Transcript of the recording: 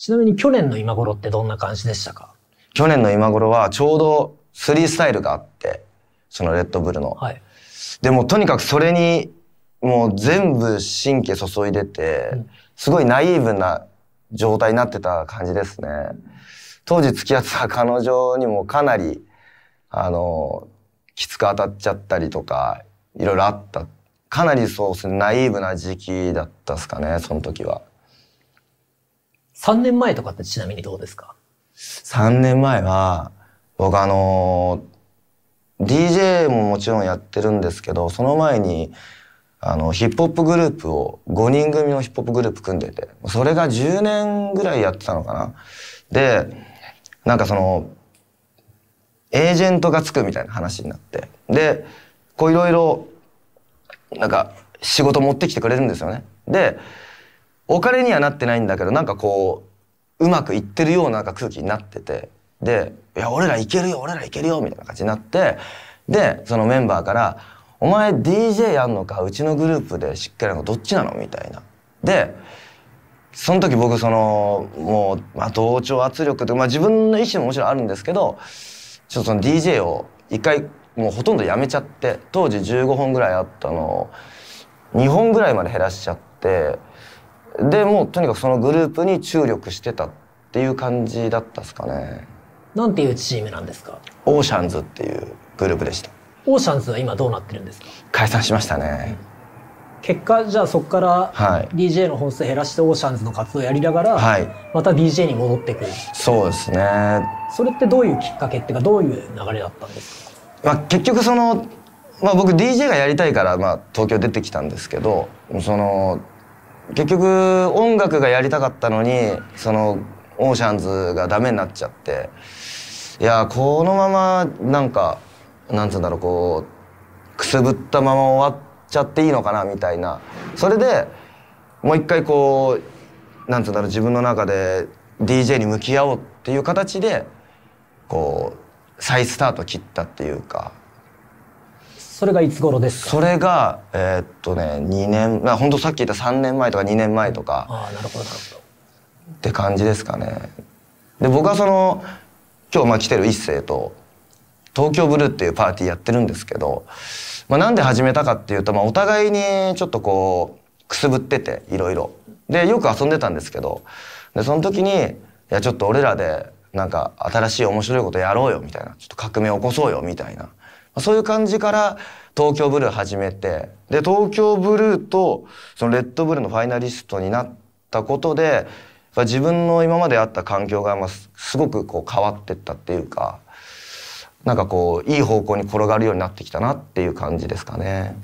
ちなみに去年の今頃ってどんな感じでしたか去年の今頃はちょうどスリースタイルがあって、そのレッドブルの。はい、でもとにかくそれにもう全部神経注いでて、すごいナイーブな状態になってた感じですね。当時付き合ってた彼女にもかなり、あの、きつく当たっちゃったりとか、いろいろあった。かなりそうですね、ナイーブな時期だったっすかね、その時は。3年前とかってちなみにどうですか ?3 年前は、僕あの、DJ ももちろんやってるんですけど、その前に、あの、ヒップホップグループを、5人組のヒップホップグループ組んでて、それが10年ぐらいやってたのかな。で、なんかその、エージェントがつくみたいな話になって。で、こういろいろ、なんか、仕事持ってきてくれるんですよね。で、お金にはなってないんだけどなんかこううまくいってるような空気になっててで「いや俺らいけるよ俺らいけるよ」みたいな感じになってでそのメンバーから「お前 DJ やんのかうちのグループでしっかりやるのどっちなの?」みたいな。でその時僕そのもう、まあ、同調圧力って、まあ、自分の意思ももちろんあるんですけどちょっとその DJ を一回もうほとんどやめちゃって当時15本ぐらいあったのを2本ぐらいまで減らしちゃって。でもとにかくそのグループに注力してたっていう感じだったですかねなんていうチームなんですかオーシャンズっていうグループでしたオーシャンズは今どうなってるんですか解散しましたね、結果じゃあそこから DJ の本数減らしてオーシャンズの活動をやりながら、はい、また DJ に戻ってくるそうですねそれってどういうきっかけっていうかどういう流れだったんですか、まあ、結局その、まあ、僕 DJ がやりたいから、まあ、東京出てきたんですけどその結局音楽がやりたかったのにそのオーシャンズがダメになっちゃっていやこのままなんかなんつうんだろうこうくすぶったまま終わっちゃっていいのかなみたいなそれでもう一回こうなんつうんだろう自分の中で DJ に向き合おうっていう形でこう再スタート切ったっていうかそれがいつ頃ですそれがえー、っとね2年まあ本当さっき言った3年前とか2年前とかあなるほどって感じですかねで僕はその今日まあ来てる一星と東京ブルーっていうパーティーやってるんですけど、まあ、なんで始めたかっていうと、まあ、お互いにちょっとこうくすぶってていろいろでよく遊んでたんですけどでその時にいやちょっと俺らでなんか新しい面白いことやろうよみたいなちょっと革命起こそうよみたいなそういう感じから東京ブルー始めて、で、東京ブルーとそのレッドブルのファイナリストになったことで、自分の今まであった環境がすごくこう変わってったっていうか、なんかこう、いい方向に転がるようになってきたなっていう感じですかね。